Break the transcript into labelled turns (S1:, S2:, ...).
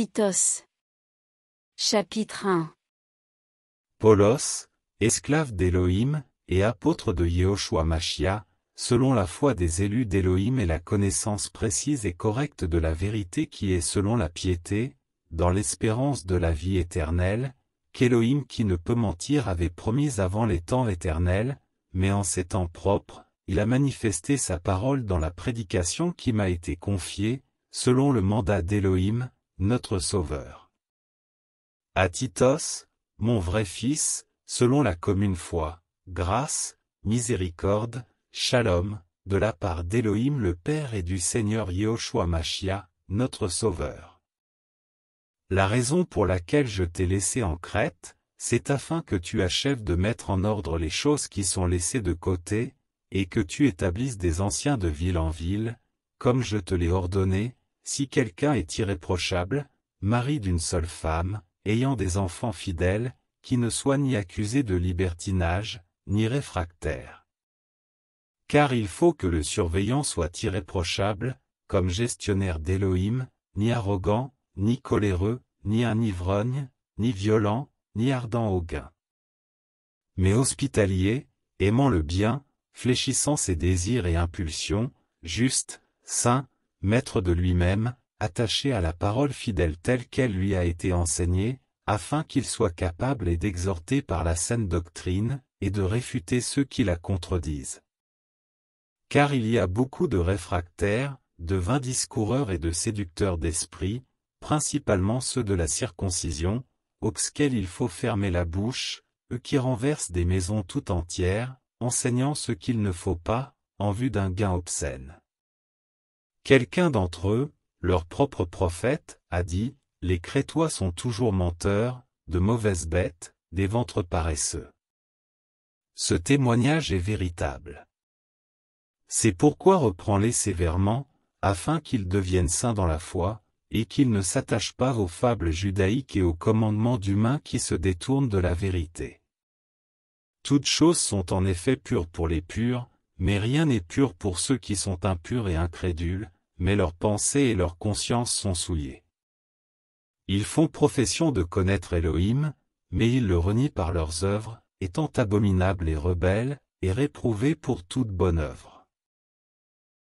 S1: Titos Chapitre 1 POLOS, esclave d'Élohim, et apôtre de Yehoshua Machia, selon la foi des élus d'Élohim et la connaissance précise et correcte de la vérité qui est selon la piété, dans l'espérance de la vie éternelle, qu'Élohim qui ne peut mentir avait promise avant les temps éternels, mais en ces temps propres, il a manifesté sa parole dans la prédication qui m'a été confiée, selon le mandat d'Élohim, notre Sauveur. À Titos, mon vrai fils, selon la commune foi, grâce, miséricorde, shalom, de la part d'Élohim le Père et du Seigneur Yehoshua Machia, notre Sauveur. La raison pour laquelle je t'ai laissé en Crète, c'est afin que tu achèves de mettre en ordre les choses qui sont laissées de côté, et que tu établisses des anciens de ville en ville, comme je te l'ai ordonné, si quelqu'un est irréprochable, mari d'une seule femme, ayant des enfants fidèles, qui ne soit ni accusé de libertinage, ni réfractaire. Car il faut que le surveillant soit irréprochable, comme gestionnaire d'Élohim, ni arrogant, ni coléreux, ni un ivrogne, ni violent, ni ardent au gain. Mais hospitalier, aimant le bien, fléchissant ses désirs et impulsions, juste, saint, maître de lui-même, attaché à la parole fidèle telle qu'elle lui a été enseignée, afin qu'il soit capable et d'exhorter par la saine doctrine, et de réfuter ceux qui la contredisent. Car il y a beaucoup de réfractaires, de vains discoureurs et de séducteurs d'esprit, principalement ceux de la circoncision, auxquels il faut fermer la bouche, eux qui renversent des maisons tout entières, enseignant ce qu'il ne faut pas, en vue d'un gain obscène. Quelqu'un d'entre eux, leur propre prophète, a dit, Les Crétois sont toujours menteurs, de mauvaises bêtes, des ventres paresseux. Ce témoignage est véritable. C'est pourquoi reprends-les sévèrement, afin qu'ils deviennent saints dans la foi, et qu'ils ne s'attachent pas aux fables judaïques et aux commandements d'humains qui se détournent de la vérité. Toutes choses sont en effet pures pour les purs, mais rien n'est pur pour ceux qui sont impurs et incrédules, mais leurs pensées et leurs consciences sont souillées. Ils font profession de connaître Elohim, mais ils le renient par leurs œuvres, étant abominables et rebelles, et réprouvés pour toute bonne œuvre.